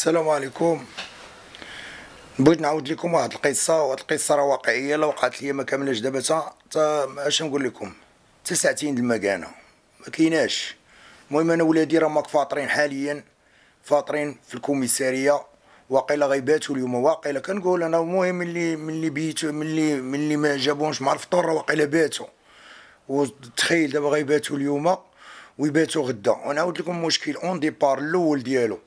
السلام عليكم بغيت نعاود لكم واحد القصه واحد القصه راه واقعيه لا وقعت ليا ما كاملاش دابا تا اش نقول لكم تا ساعتين د المكانه ما تليناش المهم انا ولادي راه ماك فاطرين حاليا فاطرين في الكوميساريه واقيلا غيباتوا اليوم واقيلا كنقول انا المهم ملي ملي بيت ملي ملي ما جابونش مع الفطور راه واقيلا باتوا وتخيل دابا غيباتوا اليوم ويباتوا غدا ونعاود لكم مشكل اون ديبار الاول ديالو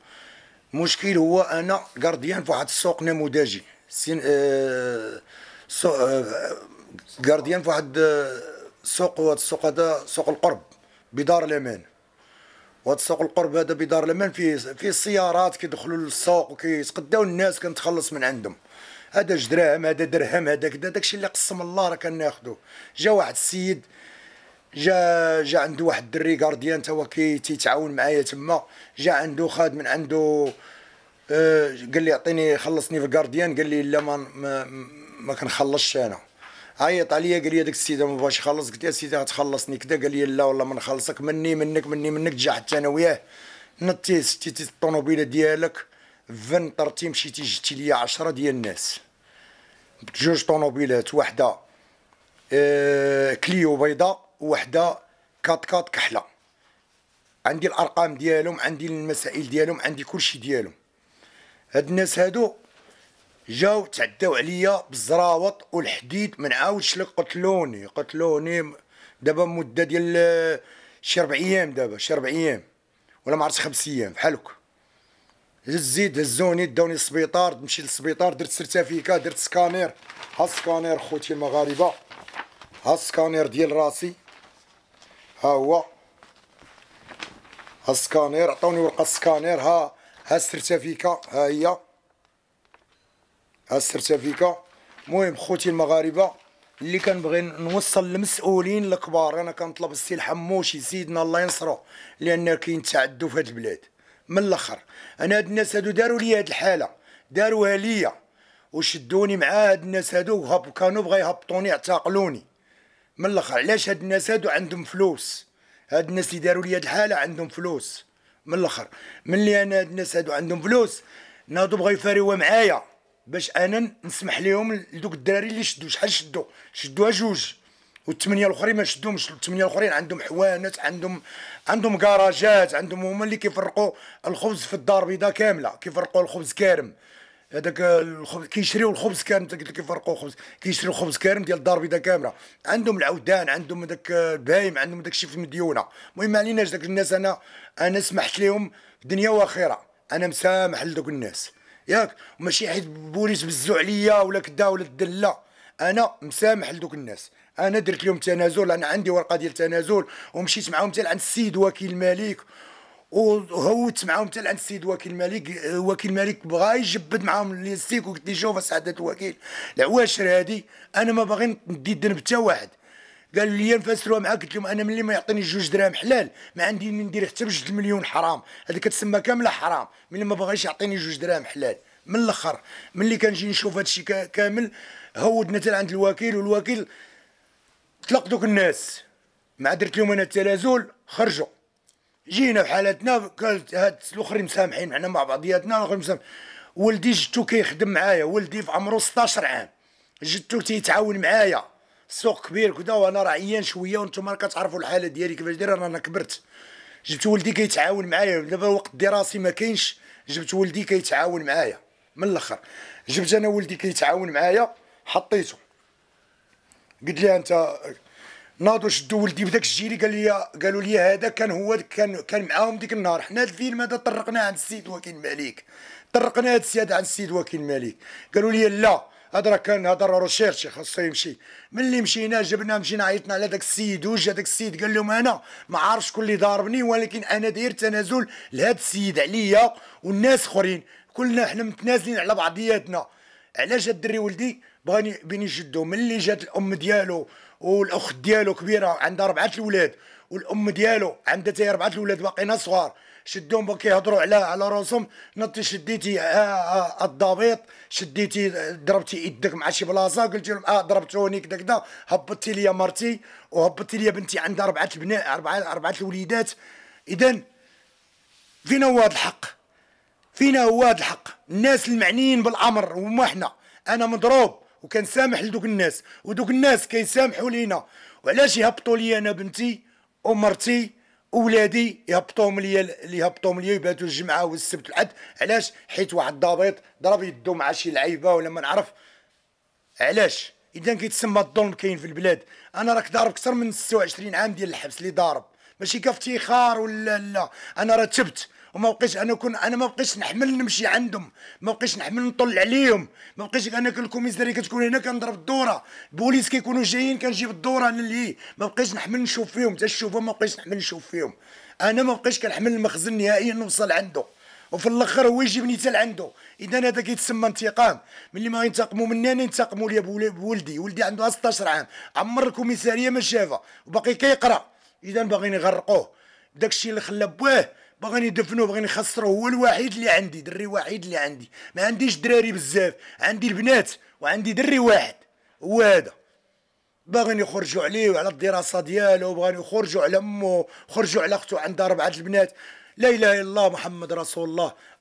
مشكل هو انا كارديان في واحد السوق نموذجي سين آه سو آه كارديان في واحد السوق آه هذا السوق هذا سوق القرب بدار الامان وهاد السوق القرب هذا بدار الامان فيه فيه السيارات كيدخلوا للسوق وكيتقداو الناس كنتخلص من عندهم هذا جدرهم هذا درهم هذا كذا داكشي اللي قسم الله راه كناخذوه جا واحد السيد جا جا عنده واحد الدري غارديان تا هو كيتعاون معايا تما جا عنده خاد من عنده آه قال لي عطيني خلصني في الكارديان قال لي لا ما ما, ما كنخلصش انا عيط عليا قال لي داك السيد ما بغاش يخلص قلت يا سيدي غتخلصني كذا قال لي لا والله ما نخلصك مني منك مني منك جا حتى انا وياه نطي شتيتي الطوموبيله ديالك فن طرتي مشيتي جبتي ليا 10 ديال الناس جوج طوموبيلات واحده آه كليو بيضاء وحده كات كات كحله عندي الارقام ديالهم عندي المسائل ديالهم عندي كلشي ديالهم هاد الناس هادو جاو تعداو عليا بالزراوط والحديد ما نعاودش لك قتلوني قتلوني دابا مده ديال شي ربع ايام دابا شي ربع ايام ولا ما عرفتش خمس ايام بحال هكا هزيت هزوني داوني للسبيطار مشي للسبيطار درت سيرتافيكا درت سكانير ها السكانير خوتي المغاربه ها السكانير ديال راسي ها هو ها السكانير عطوني ورقه السكانير ها ها السيرتيفيكا ها هي ها السيرتيفيكا المهم خوتي المغاربه اللي كنبغي نوصل للمسؤولين الكبار انا كنطلب السي الحموشي سيدنا الله ينصرو لان كاين تعدو في هاد البلاد من الاخر انا هاد الناس هادو داروا لي هاد الحاله داروها ليا وشدوني مع هاد الناس هادو كانوا بغا يهبطوني اعتقلوني من الاخر علاش هاد الناس هادو عندهم فلوس هاد الناس اللي داروا لي هاد الحاله عندهم فلوس من الاخر من اللي انا هاد الناس هادو عندهم فلوس نادو بغا يفاريوها معايا باش انا نسمح لهم لدوك الدراري اللي شدوا شحال شدوا شدوها جوج والثمانيه الاخرين ما شدهمش الثمانيه الاخرين عندهم حوانت عندهم عندهم كراجات عندهم هما اللي كيفرقوا الخبز في الدار البيضاء كامله كيفرقوا الخبز كارم هذاك الخبز كيشريو الخبز كامل قلت لك يفرقوا الخبز كيشريو الخبز كامل ديال الدار البيضاء كامله عندهم العودان عندهم داك البايم عندهم داك الشيء في المديونه المهم ما عليناش داك الناس انا انا سمحت لهم دنيا واخره انا مسامح لذوك الناس ياك ماشي حيت البوليس بزو عليا ولا كدا ولا الدله انا مسامح لذوك الناس انا درت لهم تنازل انا عندي ورقه ديال التنازل ومشيت معاهم حتى عند السيد وكيل الملك وهوت معاهم حتى عند السيد وكيل الملك وكيل الملك بغى يجبد معاهم ليستيك وقلت لي شوف سعاده الوكيل العواشر هادي انا ما باغي ندي الذنب حتى واحد قال لي نفسروها معاك قلت لهم انا ملي ما يعطيني جوج دراهم حلال ما عندي ندير حتى بجوج المليون حرام هذه كتسمى كامله حرام ملي ما باغيش يعطيني جوج دراهم حلال من الاخر ملي كنجي نشوف هادشي كامل هودنا حتى عند الوكيل والوكيل طلق دوك الناس ما درت لهم انا التنازل خرجوا جينا بحالتنا قالت هاد الاخرين مسامحين معنا مع بعضياتنا الاخرين مسامحين ولدي جدو كيخدم معايا ولدي في عمرو 16 عام جدو تيتعاون معايا السوق كبير كدا وانا راه عيان شويه وانتم راه كتعرفوا الحاله ديالي كيفاش داير انا كبرت جبت ولدي كيتعاون معايا دابا الوقت الدراسي ما كاينش جبت ولدي كيتعاون معايا من الاخر جبت انا ولدي كيتعاون معايا حطيته قلت لي انت ناضوا شدوا ولدي بداك الجيري قال لي قالوا لي هذا كان هو كان كان معاهم ديك النهار حنا الفيلم هذا طرقناه عند السيد وكيل الملك طرقنا هذا السيد عند السيد وكيل الملك قالوا لي لا هذا راه كان هذا راه ريشيرشي خاصو يمشي ملي مشينا جبنا مشينا عيطنا على داك السيد وجا داك السيد قال لهم انا ما عارفش شكون اللي ضاربني ولكن انا داير تنازل لهذا السيد عليا والناس اخرين كلنا حنا متنازلين على بعضياتنا علاش الدري ولدي بغاني بين جدو ملي جات الام ديالو والاخت ديالو كبيره عندها اربعه الاولاد والام ديالو عندها تاهي اربعه الاولاد باقيين صغار شدوهم بقى كيهضروا على على راسهم نطي شديتي آه، آه، الضابط شديتي ضربتي يدك مع شي بلاصه قلت لهم اه ضربتوني كذا كذا هبطتي لي مرتي وهبطتي لي بنتي عندها اربعه البناء اربعه اربعه الوليدات اذا فينا هو هذا الحق فينا هو هذا الحق الناس المعنيين بالامر هما حنا انا مضروب وكنسامح لدوك الناس ودوك الناس كيسامحوا لينا وعلاش يهبطوا لي انا بنتي ومرتي اولادي يهبطوهم ليا اللي يهبطوهم ليا يباتوا الجمعه والسبت والحد علاش حيت واحد الضابط ضرب يدو مع شي لعيبه ولا ما نعرف علاش اذا كيتسمى الظلم كاين في البلاد انا راك ضارب اكثر من 26 عام ديال الحبس اللي ضارب ماشي كافتخار ولا لا انا راه تبت وما بقيتش انا كون انا ما بقيتش نحمل نمشي عندهم ما بقيتش نحمل نطل عليهم ما بقيتش انا الكوميساري كتكون هنا كنضرب الدوره البوليس كيكونوا جايين كنجيب الدوره انا اللي ما بقيتش نحمل نشوف فيهم حتى الشوفه ما بقيتش نحمل نشوف فيهم انا ما بقيتش كنحمل المخزن نهائيا نوصل عنده وفي الاخر هو يجيبني حتى لعنده اذا هذا كيتسمى انتقام ملي ما ينتقموا مني انا ينتقموا لي بولدي ولدي عنده 16 عام عمر الكوميساريه ما شافها وباقي كيقرا اذا باغيين يغرقوه داكشي اللي خلى بواه باغيين يدفنوه باغيين يخسروه هو الوحيد اللي عندي دري واحد اللي عندي ما عنديش دراري بزاف عندي البنات وعندي دري واحد هو هذا باغيين يخرجوا عليه وعلى الدراسه ديالو باغيين يخرجوا على امه خرجوا على اخته عندها اربعه البنات لا اله الا الله محمد رسول الله